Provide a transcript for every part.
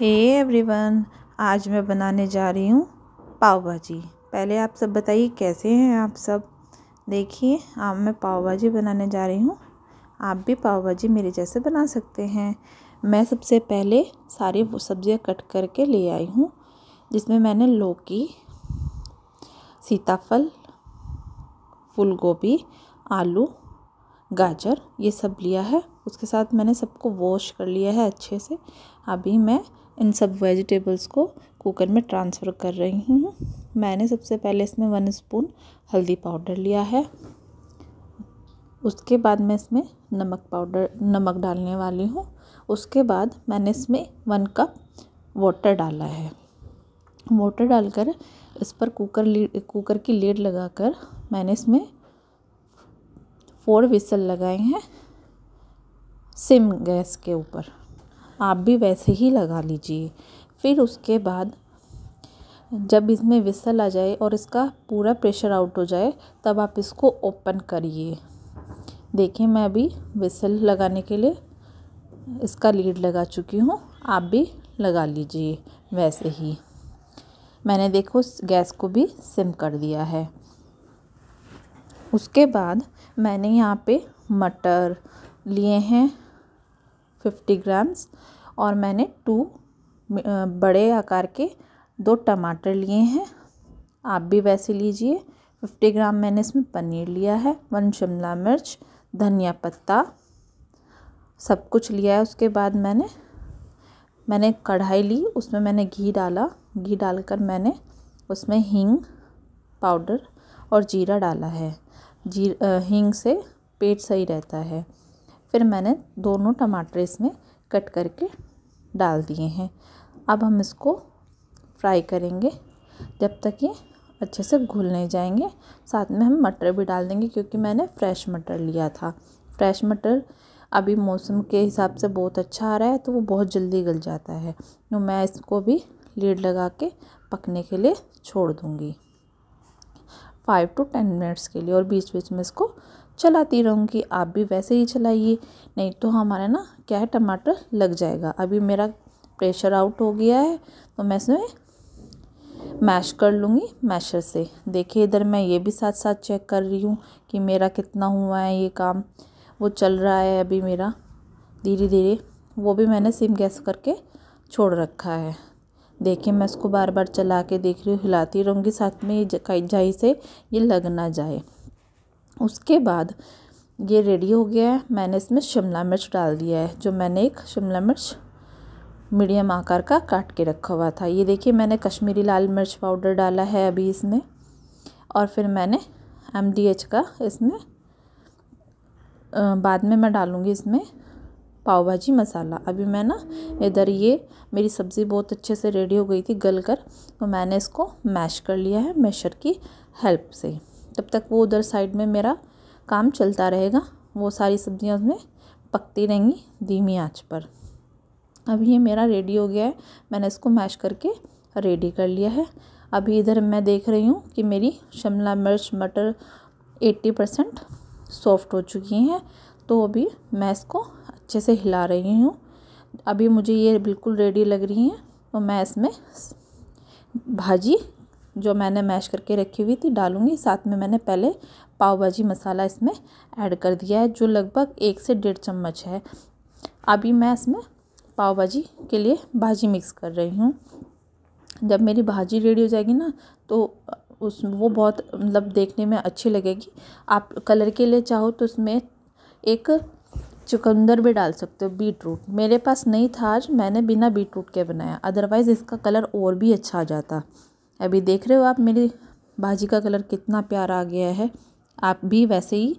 hey everyone आज मैं बनाने जा रही हूँ पाव भाजी पहले आप सब बताइए कैसे हैं आप सब देखिए आप मैं पाव भाजी बनाने जा रही हूँ आप भी पाव भाजी मेरे जैसे बना सकते हैं मैं सबसे पहले सारी सब्ज़ियाँ कट करके ले आई हूँ जिसमें मैंने लौकी सीताफल फूल गोभी आलू गाजर ये सब लिया है उसके साथ मैंने सबको वॉश कर लिया है अच्छे से अभी मैं इन सब वेजिटेबल्स को कुकर में ट्रांसफ़र कर रही हूँ मैंने सबसे पहले इसमें वन स्पून हल्दी पाउडर लिया है उसके बाद मैं इसमें नमक पाउडर नमक डालने वाली हूँ उसके बाद मैंने इसमें वन कप वाटर डाला है वाटर डालकर इस पर कुकर लीड कुकर की लीड लगाकर मैंने इसमें फोर विसल लगाए हैं सिम गैस के ऊपर आप भी वैसे ही लगा लीजिए फिर उसके बाद जब इसमें विसल आ जाए और इसका पूरा प्रेशर आउट हो जाए तब आप इसको ओपन करिए देखिए मैं अभी विसल लगाने के लिए इसका लीड लगा चुकी हूँ आप भी लगा लीजिए वैसे ही मैंने देखो गैस को भी सिम कर दिया है उसके बाद मैंने यहाँ पे मटर लिए हैं फिफ्टी ग्राम्स और मैंने टू बड़े आकार के दो टमाटर लिए हैं आप भी वैसे लीजिए फिफ्टी ग्राम मैंने इसमें पनीर लिया है वन शिमला मिर्च धनिया पत्ता सब कुछ लिया है उसके बाद मैंने मैंने कढ़ाई ली उसमें मैंने घी डाला घी डालकर मैंने उसमें हींग पाउडर और जीरा डाला है जी हींग से पेट सही रहता है फिर मैंने दोनों टमाटर इसमें कट करके डाल दिए हैं अब हम इसको फ्राई करेंगे जब तक ये अच्छे से घुल नहीं जाएंगे साथ में हम मटर भी डाल देंगे क्योंकि मैंने फ्रेश मटर लिया था फ्रेश मटर अभी मौसम के हिसाब से बहुत अच्छा आ रहा है तो वो बहुत जल्दी गल जाता है तो मैं इसको भी लीड लगा के पकने के लिए छोड़ दूँगी फाइव टू टेन मिनट्स के लिए और बीच बीच में इसको चलाती रहूँगी आप भी वैसे ही चलाइए नहीं तो हमारा ना क्या है टमाटर लग जाएगा अभी मेरा प्रेशर आउट हो गया है तो मैं इसमें मैश कर लूँगी मैशर से देखिए इधर मैं ये भी साथ साथ चेक कर रही हूँ कि मेरा कितना हुआ है ये काम वो चल रहा है अभी मेरा धीरे धीरे वो भी मैंने सिम गैस करके छोड़ रखा है देखिए मैं इसको बार बार चला के देख रही हूँ हिलाती रहूँगी साथ में ये जाई से ये लग ना जाए उसके बाद ये रेडी हो गया है मैंने इसमें शिमला मिर्च डाल दिया है जो मैंने एक शिमला मिर्च मीडियम आकार का काट के रखा हुआ था ये देखिए मैंने कश्मीरी लाल मिर्च पाउडर डाला है अभी इसमें और फिर मैंने एम का इसमें बाद में मैं डालूँगी इसमें पाव भाजी मसाला अभी मैं ना इधर ये मेरी सब्ज़ी बहुत अच्छे से रेडी हो गई थी गल कर तो मैंने इसको मैश कर लिया है मैशर की हेल्प से तब तक वो उधर साइड में मेरा काम चलता रहेगा वो सारी सब्ज़ियाँ उसमें पकती रहेंगी धीमी आँच पर अब ये मेरा रेडी हो गया है मैंने इसको मैश करके रेडी कर लिया है अभी इधर मैं देख रही हूँ कि मेरी शिमला मिर्च मटर एट्टी परसेंट सॉफ्ट हो चुकी हैं तो अभी मैं इसको अच्छे से हिला रही हूँ अभी मुझे ये बिल्कुल रेडी लग रही हैं तो मैं इसमें भाजी जो मैंने मैश करके रखी हुई थी डालूँगी साथ में मैंने पहले पाव भाजी मसाला इसमें ऐड कर दिया है जो लगभग एक से डेढ़ चम्मच है अभी मैं इसमें पाव भाजी के लिए भाजी मिक्स कर रही हूँ जब मेरी भाजी रेडी हो जाएगी ना तो उस वो बहुत मतलब देखने में अच्छी लगेगी आप कलर के लिए चाहो तो उसमें एक चुकंदर भी डाल सकते हो बीट रूट मेरे पास नहीं था आज मैंने बिना बीट रूट के बनाया अदरवाइज़ इसका कलर और भी अच्छा आ जाता अभी देख रहे हो आप मेरी भाजी का कलर कितना प्यारा आ गया है आप भी वैसे ही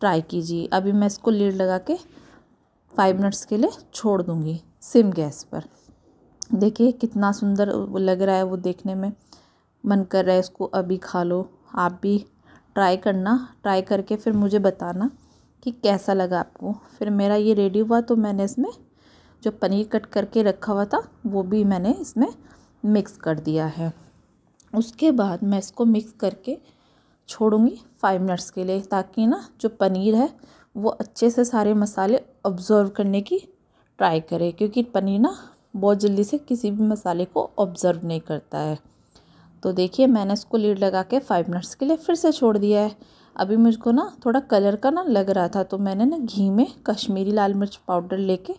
ट्राई कीजिए अभी मैं इसको लीड लगा के फाइव मिनट्स के लिए छोड़ दूँगी सिम गैस पर देखिए कितना सुंदर लग रहा है वो देखने में मन कर रहा है इसको अभी खा लो आप भी ट्राई करना ट्राई करके फिर मुझे बताना कि कैसा लगा आपको फिर मेरा ये रेडी हुआ तो मैंने इसमें जो पनीर कट करके रखा हुआ था वो भी मैंने इसमें मिक्स कर दिया है उसके बाद मैं इसको मिक्स करके छोड़ूंगी फाइव मिनट्स के लिए ताकि ना जो पनीर है वो अच्छे से सारे मसाले ऑब्ज़र्व करने की ट्राई करे क्योंकि पनीर ना बहुत जल्दी से किसी भी मसाले को ऑब्ज़र्व नहीं करता है तो देखिए मैंने इसको लीड लगा के फाइव मिनट्स के लिए फिर से छोड़ दिया है अभी मुझको ना थोड़ा कलर का ना लग रहा था तो मैंने ना घी में कश्मीरी लाल मिर्च पाउडर लेके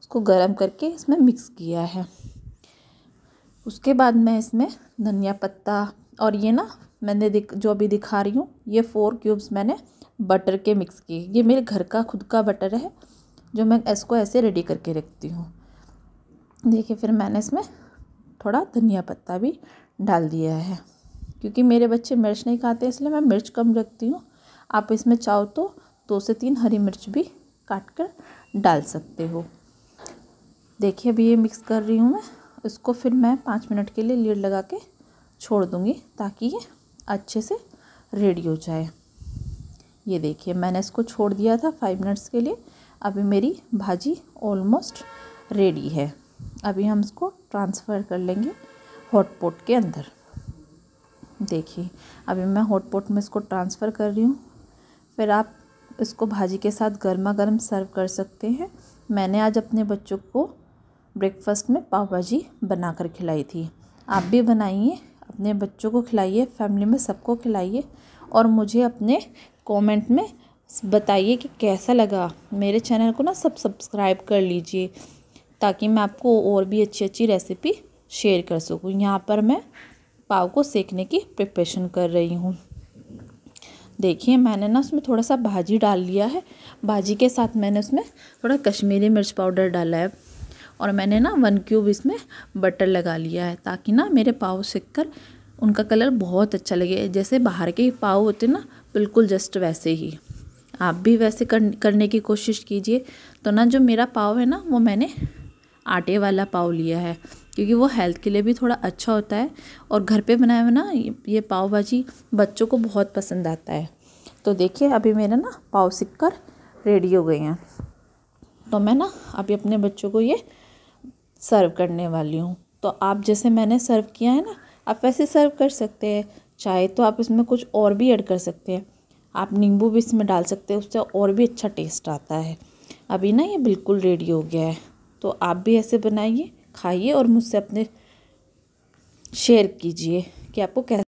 उसको गर्म करके इसमें मिक्स किया है उसके बाद मैं इसमें धनिया पत्ता और ये ना मैंने दिख जो अभी दिखा रही हूँ ये फ़ोर क्यूब्स मैंने बटर के मिक्स किए ये मेरे घर का खुद का बटर है जो मैं इसको ऐसे रेडी करके रखती हूँ देखिए फिर मैंने इसमें थोड़ा धनिया पत्ता भी डाल दिया है क्योंकि मेरे बच्चे मिर्च नहीं खाते इसलिए मैं मिर्च कम रखती हूँ आप इसमें चाहो तो दो से तीन हरी मिर्च भी काट कर डाल सकते हो देखिए अभी ये मिक्स कर रही हूँ मैं इसको फिर मैं पाँच मिनट के लिए लीड लगा के छोड़ दूँगी ताकि ये अच्छे से रेडी हो जाए ये देखिए मैंने इसको छोड़ दिया था फाइव मिनट्स के लिए अभी मेरी भाजी ऑलमोस्ट रेडी है अभी हम इसको ट्रांसफ़र कर लेंगे हॉट पॉट के अंदर देखिए अभी मैं हॉट पॉट में इसको ट्रांसफ़र कर रही हूँ फिर आप इसको भाजी के साथ गर्मा गर्म सर्व कर सकते हैं मैंने आज अपने बच्चों को ब्रेकफास्ट में पाव भाजी बना कर खिलाई थी आप भी बनाइए अपने बच्चों को खिलाइए फैमिली में सबको खिलाइए और मुझे अपने कमेंट में बताइए कि कैसा लगा मेरे चैनल को ना सब सब्सक्राइब कर लीजिए ताकि मैं आपको और भी अच्छी अच्छी रेसिपी शेयर कर सकूँ यहाँ पर मैं पाव को सेकने की प्रिपरेशन कर रही हूँ देखिए मैंने ना उसमें थोड़ा सा भाजी डाल लिया है भाजी के साथ मैंने उसमें थोड़ा कश्मीरी मिर्च पाउडर डाला है और मैंने ना वन क्यूब इसमें बटर लगा लिया है ताकि ना मेरे पाव सेक कर उनका कलर बहुत अच्छा लगे जैसे बाहर के पाव होते ना बिल्कुल जस्ट वैसे ही आप भी वैसे कर, करने की कोशिश कीजिए तो ना जो मेरा पाव है ना वो मैंने आटे वाला पाव लिया है क्योंकि वो हेल्थ के लिए भी थोड़ा अच्छा होता है और घर पे बनाया हुआ ना ये पाव भाजी बच्चों को बहुत पसंद आता है तो देखिए अभी मेरा ना पाव सिककर कर रेडी हो गए हैं तो मैं ना अभी अपने बच्चों को ये सर्व करने वाली हूँ तो आप जैसे मैंने सर्व किया है ना आप वैसे सर्व कर सकते हैं चाहे तो आप इसमें कुछ और भी ऐड कर सकते हैं आप नींबू भी इसमें डाल सकते हैं उससे और भी अच्छा टेस्ट आता है अभी ना ये बिल्कुल रेडी हो गया है तो आप भी ऐसे बनाइए खाइए और मुझसे अपने शेयर कीजिए कि आपको कैसे